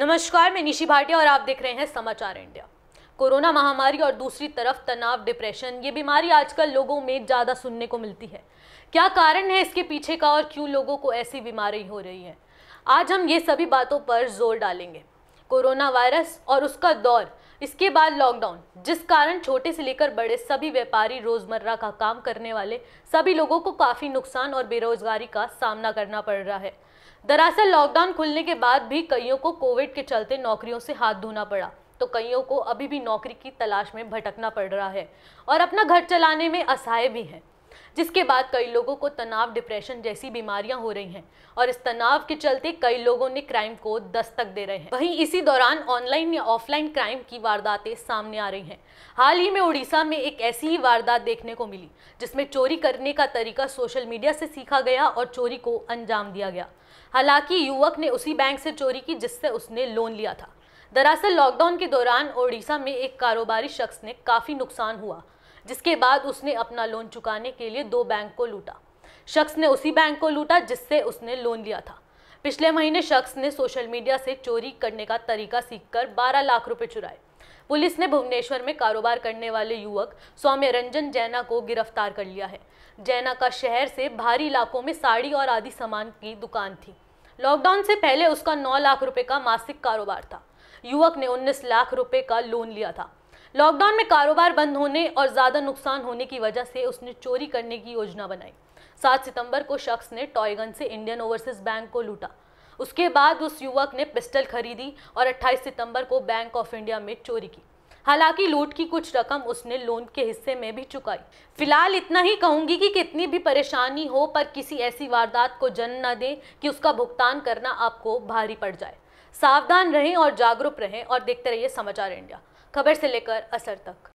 नमस्कार मैं निशी भाटिया और आप देख रहे हैं समाचार इंडिया कोरोना महामारी और दूसरी तरफ तनाव डिप्रेशन ये बीमारी आजकल लोगों में ज़्यादा सुनने को मिलती है क्या कारण है इसके पीछे का और क्यों लोगों को ऐसी बीमारी हो रही है आज हम ये सभी बातों पर जोर डालेंगे कोरोना वायरस और उसका दौर इसके बाद लॉकडाउन जिस कारण छोटे से लेकर बड़े सभी व्यापारी रोजमर्रा का काम करने वाले सभी लोगों को काफ़ी नुकसान और बेरोजगारी का सामना करना पड़ रहा है दरअसल लॉकडाउन खुलने के बाद भी कईयों को कोविड के चलते नौकरियों से हाथ धोना पड़ा तो कईयों को अभी भी नौकरी की तलाश में भटकना पड़ रहा है और अपना घर चलाने में असहाय भी हैं जिसके बाद कई लोगों को तनाव डिप्रेशन जैसी बीमारियां हो रही हैं और इस तनाव के चलते कई लोगों ने क्राइम को दस्तक दे रहे हैं वहीं इसी दौरान ऑनलाइन या ऑफलाइन क्राइम की वारदातें सामने आ रही हैं हाल ही में उड़ीसा में एक ऐसी ही वारदात देखने को मिली जिसमें चोरी करने का तरीका सोशल मीडिया से सीखा गया और चोरी को अंजाम दिया गया हालांकि युवक ने उसी बैंक से चोरी की जिससे उसने लोन लिया था दरअसल लॉकडाउन के दौरान ओडिशा में एक कारोबारी शख्स ने काफ़ी नुकसान हुआ जिसके बाद उसने अपना लोन चुकाने के लिए दो बैंक को लूटा शख्स ने उसी बैंक को लूटा जिससे उसने लोन लिया था पिछले महीने शख्स ने सोशल मीडिया से चोरी करने का तरीका सीखकर 12 लाख रुपए चुराए पुलिस ने भुवनेश्वर में कारोबार करने वाले युवक सौम्य रंजन जैना को गिरफ्तार कर लिया है जैना का शहर से भारी इलाकों में साड़ी और आदि सामान की दुकान थी लॉकडाउन से पहले उसका 9 लाख रुपए का मासिक कारोबार था युवक ने 19 लाख रुपए का लोन लिया था लॉकडाउन में कारोबार बंद होने और ज़्यादा नुकसान होने की वजह से उसने चोरी करने की योजना बनाई सात सितंबर को शख्स ने टॉयगन से इंडियन ओवरसीज बैंक को लूटा उसके बाद उस युवक ने पिस्टल खरीदी और 28 सितंबर को बैंक ऑफ इंडिया में चोरी की हालांकि लूट की कुछ रकम उसने लोन के हिस्से में भी चुकाई फिलहाल इतना ही कहूंगी कि कितनी भी परेशानी हो पर किसी ऐसी वारदात को जन्म न दें कि उसका भुगतान करना आपको भारी पड़ जाए सावधान रहें और जागरूक रहें और देखते रहिए समाचार इंडिया खबर से लेकर असर तक